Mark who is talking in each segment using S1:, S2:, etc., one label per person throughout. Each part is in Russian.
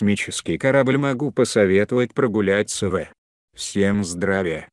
S1: космический корабль могу посоветовать прогуляться в. Всем здравия!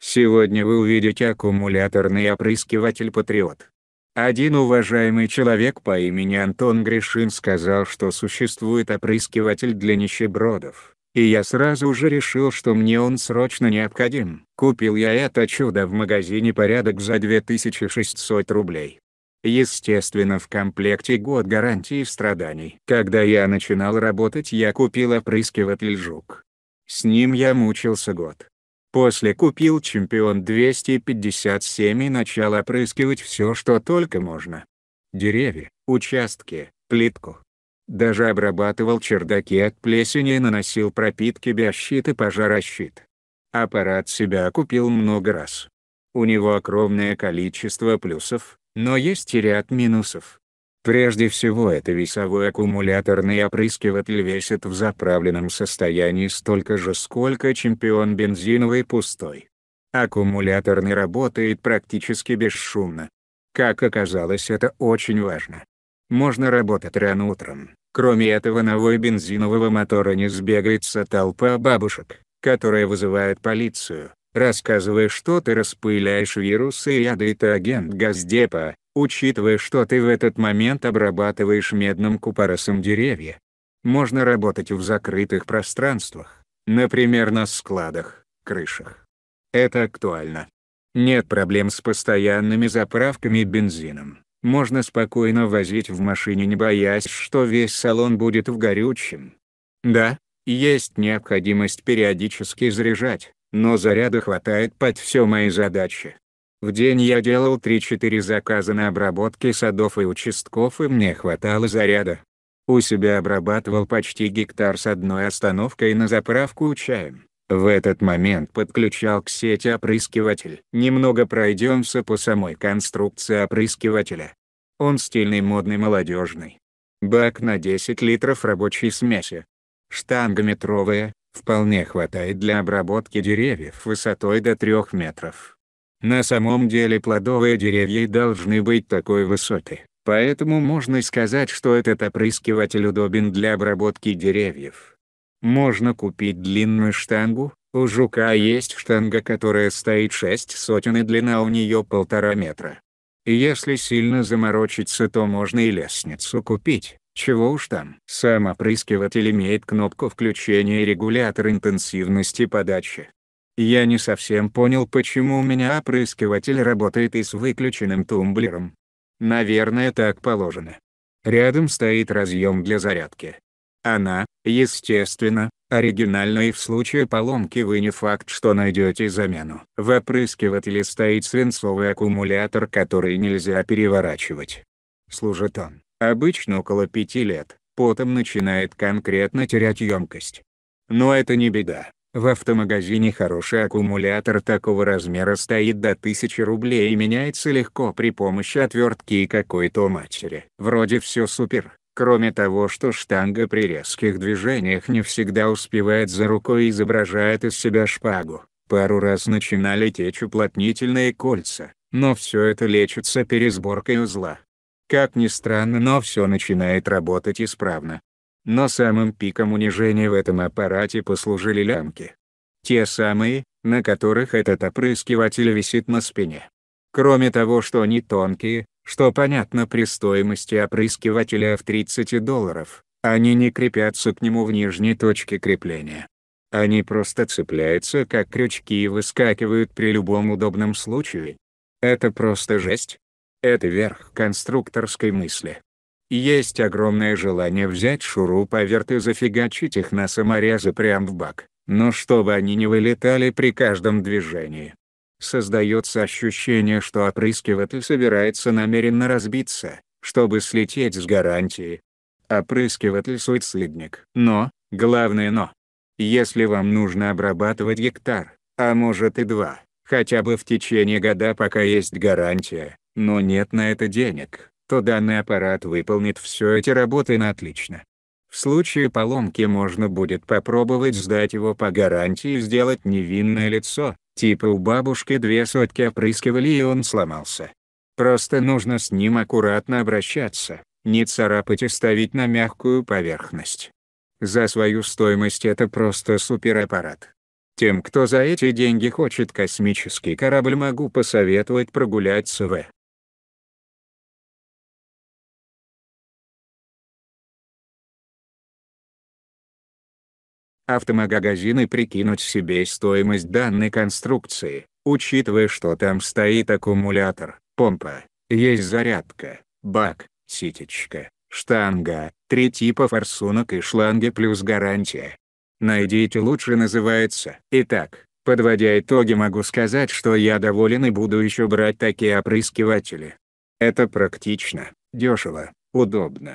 S1: Сегодня вы увидите аккумуляторный опрыскиватель «Патриот». Один уважаемый человек по имени Антон Гришин сказал, что существует опрыскиватель для нищебродов, и я сразу же решил, что мне он срочно необходим. Купил я это чудо в магазине «Порядок» за 2600 рублей. Естественно, в комплекте год гарантии страданий. Когда я начинал работать, я купил опрыскиватель «Жук». С ним я мучился год. После купил «Чемпион 257» и начал опрыскивать все, что только можно. Деревья, участки, плитку. Даже обрабатывал чердаки от плесени и наносил пропитки биощит и пожарощит. Аппарат себя купил много раз. У него огромное количество плюсов, но есть и ряд минусов. Прежде всего это весовой аккумуляторный опрыскиватель весит в заправленном состоянии столько же сколько чемпион бензиновый пустой. Аккумуляторный работает практически бесшумно. Как оказалось это очень важно. Можно работать рано утром. Кроме этого новой бензинового мотора не сбегается толпа бабушек, которая вызывает полицию. Рассказывая, что ты распыляешь вирусы и яды, это агент Газдепа, учитывая, что ты в этот момент обрабатываешь медным купоросом деревья. Можно работать в закрытых пространствах, например на складах, крышах. Это актуально. Нет проблем с постоянными заправками бензином. Можно спокойно возить в машине не боясь, что весь салон будет в горючем. Да, есть необходимость периодически заряжать, но заряда хватает под все мои задачи. В день я делал 3-4 заказа на обработки садов и участков и мне хватало заряда. У себя обрабатывал почти гектар с одной остановкой на заправку чаем. В этот момент подключал к сети опрыскиватель. Немного пройдемся по самой конструкции опрыскивателя. Он стильный модный молодежный. Бак на 10 литров рабочей смеси. Штанга метровая, вполне хватает для обработки деревьев высотой до 3 метров. На самом деле плодовые деревья должны быть такой высоты, поэтому можно сказать, что этот опрыскиватель удобен для обработки деревьев. Можно купить длинную штангу, у жука есть штанга, которая стоит 6 сотен и длина у нее полтора метра. Если сильно заморочиться, то можно и лестницу купить, чего уж там. Сам опрыскиватель имеет кнопку включения и регулятор интенсивности подачи. Я не совсем понял почему у меня опрыскиватель работает и с выключенным тумблером. Наверное так положено. Рядом стоит разъем для зарядки. Она, естественно, оригинальна и в случае поломки вы не факт что найдете замену. В опрыскивателе стоит свинцовый аккумулятор который нельзя переворачивать. Служит он обычно около пяти лет, потом начинает конкретно терять емкость. Но это не беда. В автомагазине хороший аккумулятор такого размера стоит до 1000 рублей и меняется легко при помощи отвертки и какой-то матери. Вроде все супер, кроме того что штанга при резких движениях не всегда успевает за рукой и изображает из себя шпагу. Пару раз начинали течь уплотнительные кольца, но все это лечится пересборкой узла. Как ни странно, но все начинает работать исправно. Но самым пиком унижения в этом аппарате послужили лямки. Те самые, на которых этот опрыскиватель висит на спине. Кроме того, что они тонкие, что понятно при стоимости опрыскивателя в 30 долларов, они не крепятся к нему в нижней точке крепления. Они просто цепляются как крючки и выскакивают при любом удобном случае. Это просто жесть. Это верх конструкторской мысли. Есть огромное желание взять шуруповерт а и зафигачить их на саморезы прям в бак, но чтобы они не вылетали при каждом движении. Создается ощущение, что опрыскиватель собирается намеренно разбиться, чтобы слететь с гарантии. Опрыскиватель суицидник. Но, главное но. Если вам нужно обрабатывать гектар, а может и два, хотя бы в течение года пока есть гарантия, но нет на это денег, то данный аппарат выполнит все эти работы на отлично. В случае поломки можно будет попробовать сдать его по гарантии и сделать невинное лицо, типа у бабушки две сотки опрыскивали и он сломался. Просто нужно с ним аккуратно обращаться, не царапать и ставить на мягкую поверхность. За свою стоимость это просто супераппарат. Тем, кто за эти деньги хочет космический корабль могу посоветовать прогуляться в автомагазины прикинуть себе стоимость данной конструкции, учитывая что там стоит аккумулятор, помпа, есть зарядка, бак, ситечка, штанга, три типа форсунок и шланги плюс гарантия. Найдите лучше называется. Итак, подводя итоги могу сказать, что я доволен и буду еще брать такие опрыскиватели. Это практично, дешево, удобно,